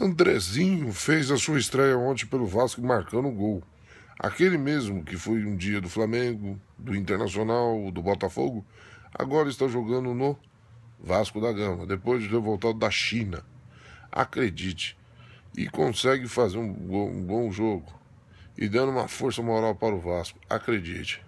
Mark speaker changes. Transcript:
Speaker 1: Andrezinho fez a sua estreia ontem pelo Vasco marcando um gol. Aquele mesmo que foi um dia do Flamengo, do Internacional, do Botafogo, agora está jogando no Vasco da Gama, depois de ter voltado da China. Acredite, e consegue fazer um, um bom jogo e dando uma força moral para o Vasco. Acredite.